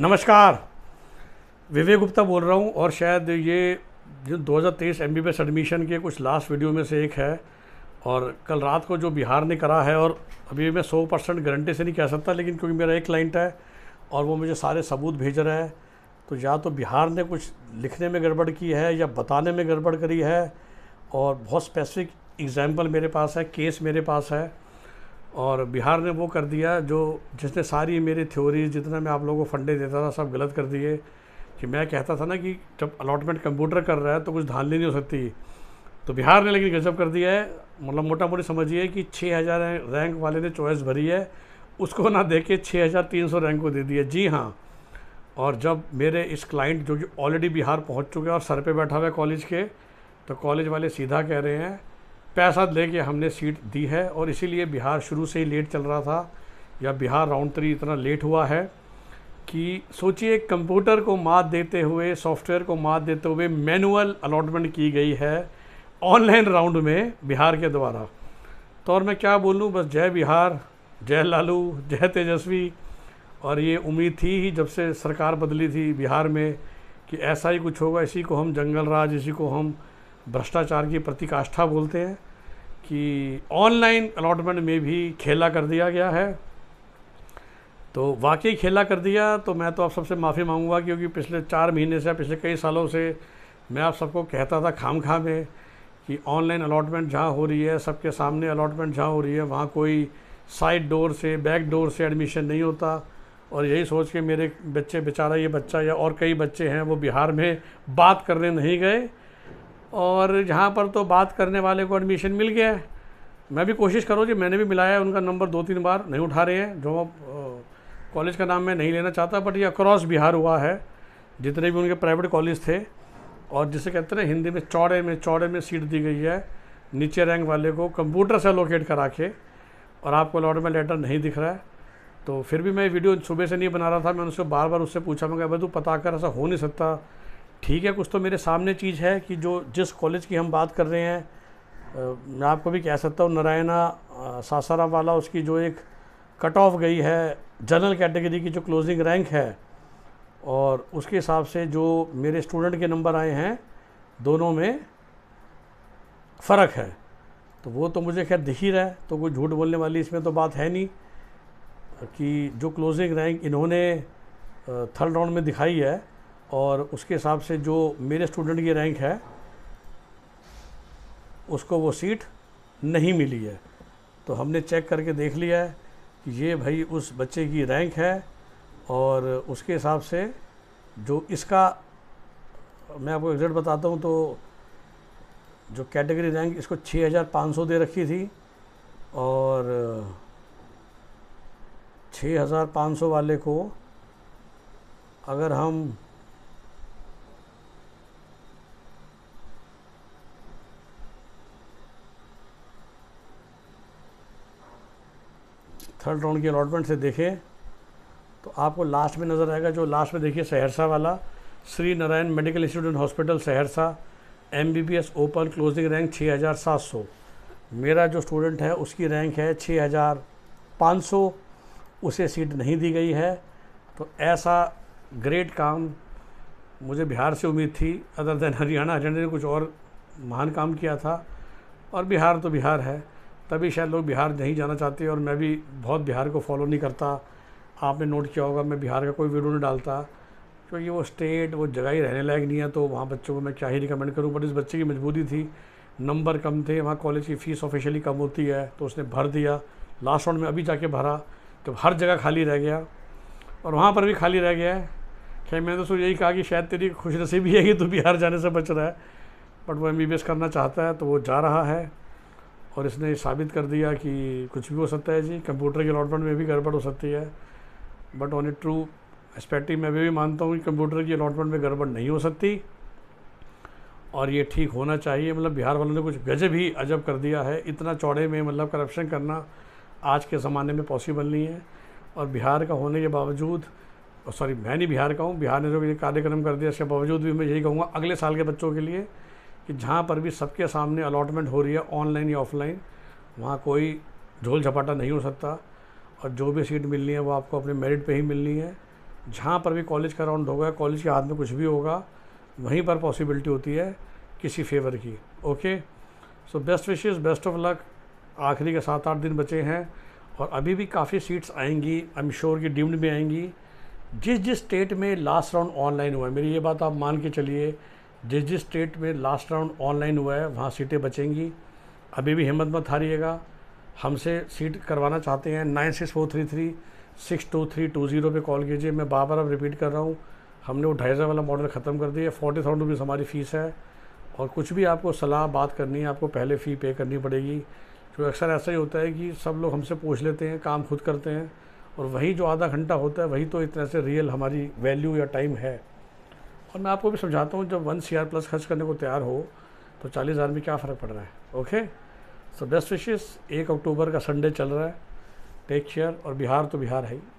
नमस्कार विवेक गुप्ता बोल रहा हूँ और शायद ये जो 2023 एमबीबीएस एडमिशन के कुछ लास्ट वीडियो में से एक है और कल रात को जो बिहार ने करा है और अभी मैं 100 परसेंट गारंटी से नहीं कह सकता लेकिन क्योंकि मेरा एक क्लाइंट है और वो मुझे सारे सबूत भेज रहा है तो या तो बिहार ने कुछ लिखने में गड़बड़ की है या बताने में गड़बड़ करी है और बहुत स्पेसिफिक एग्ज़ाम्पल मेरे पास है केस मेरे पास है और बिहार ने वो कर दिया जो जिसने सारी मेरी थ्योरीज जितना मैं आप लोगों को फंडे देता था सब गलत कर दिए कि मैं कहता था ना कि जब अलॉटमेंट कंप्यूटर कर रहा है तो कुछ धांधली नहीं हो सकती तो बिहार ने लेकिन गजब कर दिया है मतलब मोटा मोटी समझिए कि 6000 रैंक वाले ने चॉइस भरी है उसको ना दे के छः रैंक को दे दिया जी हाँ और जब मेरे इस क्लाइंट जो कि ऑलरेडी बिहार पहुँच चुके हैं और सर पर बैठा हुआ है कॉलेज के तो कॉलेज वाले सीधा कह रहे हैं पैसा दे के हमने सीट दी है और इसीलिए बिहार शुरू से ही लेट चल रहा था या बिहार राउंड थ्री इतना लेट हुआ है कि सोचिए कंप्यूटर को मात देते हुए सॉफ्टवेयर को मात देते हुए मैनुअल अलॉटमेंट की गई है ऑनलाइन राउंड में बिहार के द्वारा तो और मैं क्या बोलूँ बस जय बिहार जय लालू जय तेजस्वी और ये उम्मीद थी ही जब से सरकार बदली थी बिहार में कि ऐसा ही कुछ होगा इसी को हम जंगल राज इसी को हम भ्रष्टाचार की प्रतिकाष्ठा बोलते हैं कि ऑनलाइन अलाटमेंट में भी खेला कर दिया गया है तो वाकई खेला कर दिया तो मैं तो आप सबसे माफ़ी मांगूंगा क्योंकि पिछले चार महीने से पिछले कई सालों से मैं आप सबको कहता था खाम खाम में कि ऑनलाइन अलाटमेंट जहाँ हो रही है सबके सामने अलाटमेंट जहाँ हो रही है वहाँ कोई साइड डोर से बैक डोर से एडमिशन नहीं होता और यही सोच के मेरे बच्चे बेचारा ये बच्चा या और कई बच्चे हैं वो बिहार में बात करने नहीं गए और जहाँ पर तो बात करने वाले को एडमिशन मिल गया है मैं भी कोशिश करूँ जी मैंने भी मिलाया है उनका नंबर दो तीन बार नहीं उठा रहे हैं जो कॉलेज का नाम मैं नहीं लेना चाहता बट ये अक्रॉस बिहार हुआ है जितने भी उनके प्राइवेट कॉलेज थे और जिसे कहते हैं हिंदी में चौड़े में चौड़े में सीट दी गई है नीचे रैंक वाले को कंप्यूटर से अलोकेट करा के और आपको लॉर्ड में लेटर नहीं दिख रहा है तो फिर भी मैं वीडियो सुबह से नहीं बना रहा था मैं उनसे बार बार उससे पूछा मैं भाई तू पता कर ऐसा हो नहीं सकता ठीक है कुछ तो मेरे सामने चीज़ है कि जो जिस कॉलेज की हम बात कर रहे हैं मैं आपको भी कह सकता हूँ नारायणा सासारा वाला उसकी जो एक कट ऑफ गई है जनरल कैटेगरी की जो क्लोजिंग रैंक है और उसके हिसाब से जो मेरे स्टूडेंट के नंबर आए हैं दोनों में फ़र्क है तो वो तो मुझे खैर दिख ही रहा है तो कोई झूठ बोलने वाली इसमें तो बात है नहीं कि जो क्लोजिंग रैंक इन्होंने थर्ड राउंड में दिखाई है और उसके हिसाब से जो मेरे स्टूडेंट की रैंक है उसको वो सीट नहीं मिली है तो हमने चेक करके देख लिया है कि ये भाई उस बच्चे की रैंक है और उसके हिसाब से जो इसका मैं आपको एग्जैक्ट बताता हूँ तो जो कैटेगरी रैंक इसको 6500 दे रखी थी और 6500 वाले को अगर हम थर्ड राउंड की अलॉटमेंट से देखें तो आपको लास्ट में नज़र आएगा जो लास्ट में देखिए सहरसा वाला Shri Narayan medical institute hospital Saharsa M B B S open closing rank छः हज़ार सात सौ मेरा जो स्टूडेंट है उसकी रैंक है छः हज़ार पाँच सौ उसे सीट नहीं दी गई है तो ऐसा ग्रेट काम मुझे बिहार से उम्मीद थी अदर देन हरियाणा हरियाणा ने कुछ और महान काम किया था और बिहार तो बिहार है तभी शायद लोग बिहार नहीं जाना चाहते और मैं भी बहुत बिहार को फॉलो नहीं करता आपने नोट किया होगा मैं बिहार का कोई वीडियो नहीं डालता क्योंकि वो स्टेट वो जगह ही रहने लायक नहीं है तो वहाँ बच्चों को मैं क्या ही रिकमेंड करूँ बट इस बच्चे की मजबूरी थी नंबर कम थे वहाँ कॉलेज की फ़ीस ऑफिशियली कम होती है तो उसने भर दिया लास्ट राउंड में अभी जाके भरा तो हर जगह खाली रह गया और वहाँ पर भी खाली रह गया है खैर मैंने तो यही कहा कि शायद तेरी खुश नसीबी है कि तू बिहार जाने से बच रहा है बट वो एम करना चाहता है तो वो जा रहा है और इसने साबित कर दिया कि कुछ भी हो सकता है जी कंप्यूटर के अलॉटमेंट में भी गड़बड़ हो सकती है but on a true perspective मैं भी मानता हूँ कि कंप्यूटर की अलॉटमेंट में गड़बड़ नहीं हो सकती और ये ठीक होना चाहिए मतलब बिहार वालों ने कुछ गजब ही अजब कर दिया है इतना चौड़े में मतलब करप्शन करना आज के ज़माने में पॉसिबल नहीं है और बिहार का होने के बावजूद सॉरी मैं नहीं बिहार का हूँ बिहार ने जो कार्यक्रम कर दिया इसके बावजूद भी मैं यही कहूँगा अगले साल के बच्चों के लिए कि जहाँ पर भी सबके सामने अलॉटमेंट हो रही है ऑनलाइन या ऑफलाइन वहाँ कोई झोल झपाटा नहीं हो सकता और जो भी सीट मिलनी है वो आपको अपने मेरिट पे ही मिलनी है जहाँ पर भी कॉलेज का राउंड होगा कॉलेज के हाथ में कुछ भी होगा वहीं पर पॉसिबिलिटी होती है किसी फेवर की okay so best wishes best of luck आखिरी के सात आठ दिन बचे हैं और अभी भी काफ़ी सीट्स आएंगी आई एम श्योर कि डीम्ड भी आएंगी जिस जिस स्टेट में लास्ट राउंड ऑनलाइन हुआ है मेरी ये बात आप मान के चलिए जिस जिस स्टेट में लास्ट राउंड ऑनलाइन हुआ है वहाँ सीटें बचेंगी अभी भी हिम्मत मत हारिएगा हमसे सीट करवाना चाहते हैं nine six four three three six two three two zero पर कॉल कीजिए मैं बार बार अब रिपीट कर रहा हूँ हमने वो ढाई हज़ार वाला मॉडल ख़त्म कर दिया फोर्टी थाउजेंड रुपीज़ हमारी फ़ीस है और कुछ भी आपको सलाह बात करनी है आपको पहले फ़ी पे करनी पड़ेगी तो अक्सर ऐसा ही होता है कि सब लोग हमसे पूछ लेते हैं काम खुद करते हैं और वही जो आधा घंटा होता है वही तो इतना से रियल हमारी वैल्यू या टाइम है और मैं आपको भी समझाता हूँ जब वन सी आर प्लस खर्च करने को तैयार हो तो चालीस हज़ार में क्या फ़र्क पड़ रहा है ओके सो बेस्ट विशेष एक अक्टूबर का संडे चल रहा है टेक केयर और बिहार तो बिहार है ही